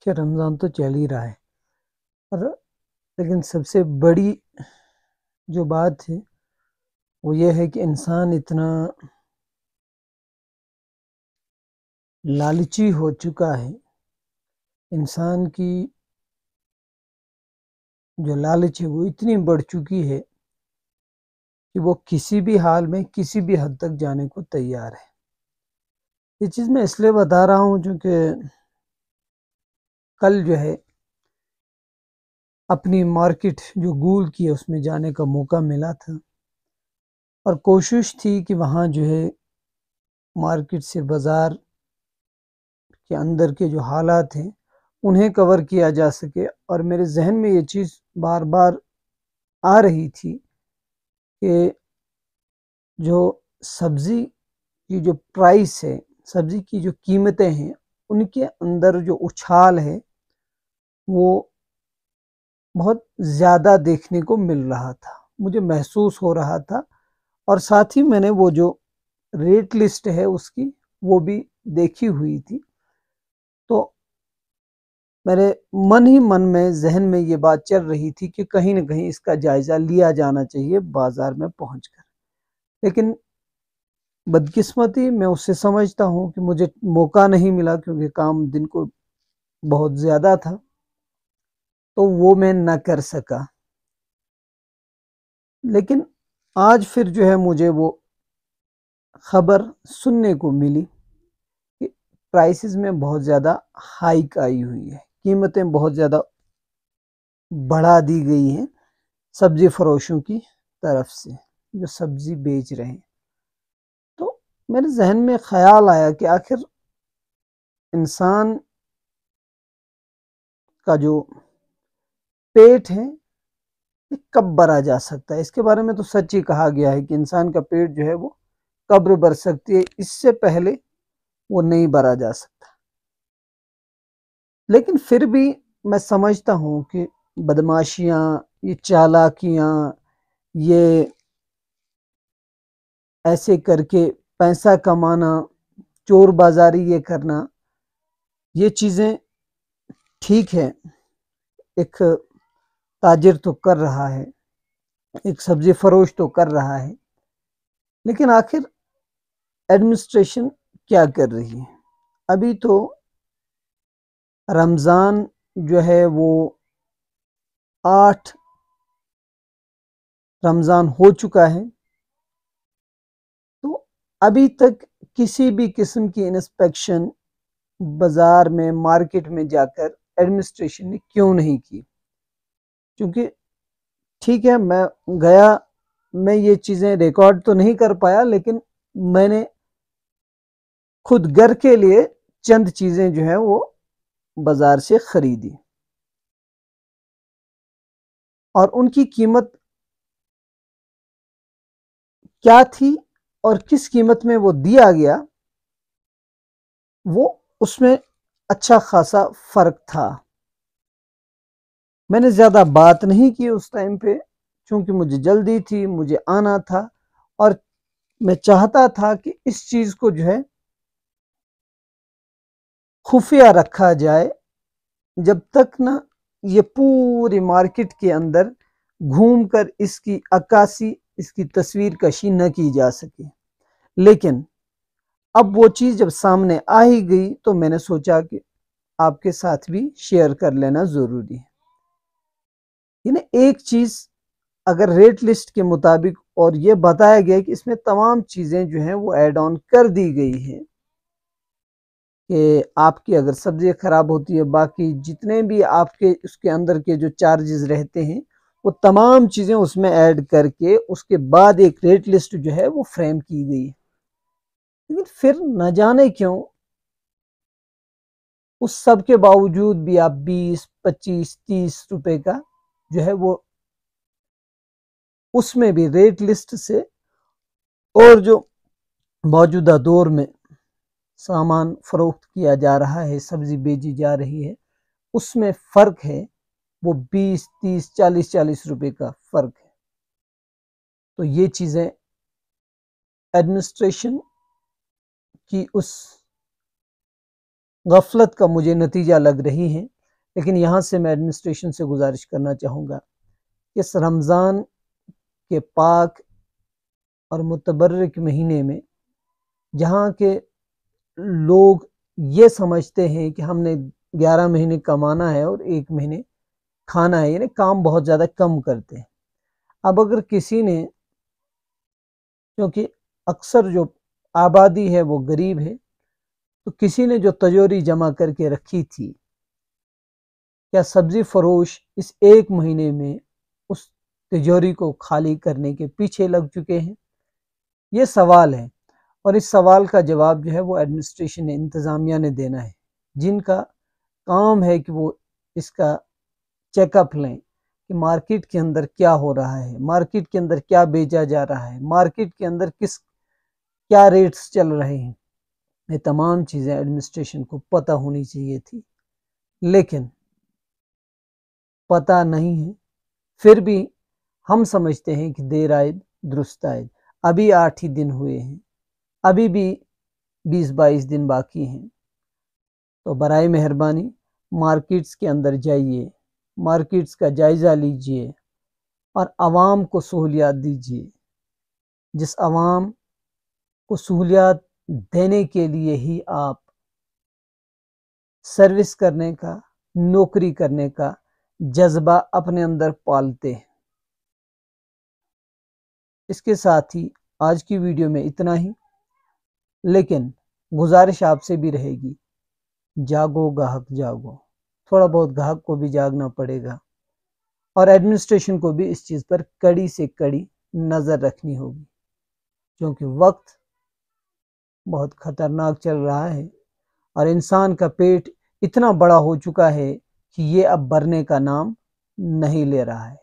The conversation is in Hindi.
अच्छा रमज़ान तो चल ही रहा है पर लेकिन सबसे बड़ी जो बात है वो ये है कि इंसान इतना लालची हो चुका है इंसान की जो लालच है वो इतनी बढ़ चुकी है कि वो किसी भी हाल में किसी भी हद तक जाने को तैयार है ये चीज़ मैं इसलिए बता रहा हूँ क्योंकि कल जो है अपनी मार्केट जो गूल की है उसमें जाने का मौका मिला था और कोशिश थी कि वहाँ जो है मार्केट से बाज़ार के अंदर के जो हालात हैं उन्हें कवर किया जा सके और मेरे जहन में ये चीज़ बार बार आ रही थी कि जो सब्ज़ी की जो प्राइस है सब्ज़ी की जो कीमतें हैं उनके अंदर जो उछाल है वो बहुत ज़्यादा देखने को मिल रहा था मुझे महसूस हो रहा था और साथ ही मैंने वो जो रेट लिस्ट है उसकी वो भी देखी हुई थी तो मेरे मन ही मन में जहन में ये बात चल रही थी कि कहीं ना कहीं इसका जायज़ा लिया जाना चाहिए बाज़ार में कर लेकिन बदकिस्मती मैं उससे समझता हूँ कि मुझे मौका नहीं मिला क्योंकि काम दिन को बहुत ज़्यादा था तो वो मैं ना कर सका लेकिन आज फिर जो है मुझे वो ख़बर सुनने को मिली कि प्राइसेस में बहुत ज़्यादा हाइक आई हुई है कीमतें बहुत ज़्यादा बढ़ा दी गई हैं सब्ज़ी फरोशों की तरफ से जो सब्ज़ी बेच रहे हैं तो मेरे जहन में ख़्याल आया कि आखिर इंसान का जो पेट है ये कब भरा जा सकता है इसके बारे में तो सच ही कहा गया है कि इंसान का पेट जो है वो कब्र भर सकती है इससे पहले वो नहीं भरा जा सकता लेकिन फिर भी मैं समझता हूँ कि बदमाशियाँ ये चालाकियाँ ये ऐसे करके पैसा कमाना चोर बाजारी ये करना ये चीज़ें ठीक है एक ताजिर तो कर रहा है एक सब्जी फरोश तो कर रहा है लेकिन आखिर एडमिनिस्ट्रेशन क्या कर रही है अभी तो रमज़ान जो है वो आठ रमज़ान हो चुका है तो अभी तक किसी भी किस्म की इंस्पेक्शन बाज़ार में मार्केट में जाकर एडमिनिस्ट्रेशन ने क्यों नहीं की क्योंकि ठीक है मैं गया मैं ये चीज़ें रिकॉर्ड तो नहीं कर पाया लेकिन मैंने खुद घर के लिए चंद चीज़ें जो हैं वो बाज़ार से ख़रीदी और उनकी कीमत क्या थी और किस कीमत में वो दिया गया वो उसमें अच्छा खासा फ़र्क था मैंने ज़्यादा बात नहीं की उस टाइम पे क्योंकि मुझे जल्दी थी मुझे आना था और मैं चाहता था कि इस चीज़ को जो है खुफिया रखा जाए जब तक ना ये पूरी मार्केट के अंदर घूमकर इसकी अक्कासी इसकी तस्वीर कशी न की जा सके लेकिन अब वो चीज़ जब सामने आ ही गई तो मैंने सोचा कि आपके साथ भी शेयर कर लेना ज़रूरी है यानी एक चीज़ अगर रेट लिस्ट के मुताबिक और ये बताया गया कि इसमें तमाम चीज़ें जो हैं वो एड ऑन कर दी गई है कि आपकी अगर सब्ज़ी ख़राब होती है बाकी जितने भी आपके उसके अंदर के जो चार्जेस रहते हैं वो तमाम चीज़ें उसमें ऐड करके उसके बाद एक रेट लिस्ट जो है वो फ्रेम की गई है लेकिन फिर न जाने क्यों उस सब के बावजूद भी आप 20, 25, 30 रुपए का जो है वो उसमें भी रेट लिस्ट से और जो मौजूदा दौर में सामान फरोख्त किया जा रहा है सब्ज़ी बेची जा रही है उसमें फ़र्क है वो 20, 30, 40, 40 रुपए का फ़र्क है तो ये चीज़ें एडमिनिस्ट्रेशन की उस गफलत का मुझे नतीजा लग रही है लेकिन यहाँ से मैं एडमिनिस्ट्रेशन से गुजारिश करना चाहूँगा इस रमज़ान के पाक और मुतबरक महीने में जहाँ के लोग ये समझते हैं कि हमने ग्यारह महीने कमाना है और एक महीने खाना है यानी काम बहुत ज़्यादा कम करते हैं अब अगर किसी ने क्योंकि अक्सर जो आबादी है वो गरीब है तो किसी ने जो तजोरी जमा करके रखी थी या सब्ज़ी फरोश इस एक महीने में उस तिजोरी को खाली करने के पीछे लग चुके हैं ये सवाल है और इस सवाल का जवाब जो है वो एडमिनिस्ट्रेशन ने इंतज़ामिया ने देना है जिनका काम है कि वो इसका चेकअप लें कि मार्केट के अंदर क्या हो रहा है मार्केट के अंदर क्या बेचा जा रहा है मार्केट के अंदर किस क्या रेट्स चल रहे हैं ये तमाम चीज़ें एडमिनिस्ट्रेशन को पता होनी चाहिए थी लेकिन पता नहीं है फिर भी हम समझते हैं कि देर आए दुरुस्त आए अभी आठ ही दिन हुए हैं अभी भी बीस बाईस दिन बाकी हैं तो बर मेहरबानी मार्केट्स के अंदर जाइए मार्केट्स का जायज़ा लीजिए और आवाम को सहूलियात दीजिए जिस आवाम को सहूलियात देने के लिए ही आप सर्विस करने का नौकरी करने का जज्बा अपने अंदर पालते हैं इसके साथ ही आज की वीडियो में इतना ही लेकिन गुजारिश आपसे भी रहेगी जागो गाहक जागो थोड़ा बहुत गाहक को भी जागना पड़ेगा और एडमिनिस्ट्रेशन को भी इस चीज़ पर कड़ी से कड़ी नज़र रखनी होगी क्योंकि वक्त बहुत ख़तरनाक चल रहा है और इंसान का पेट इतना बड़ा हो चुका है कि ये अब बरने का नाम नहीं ले रहा है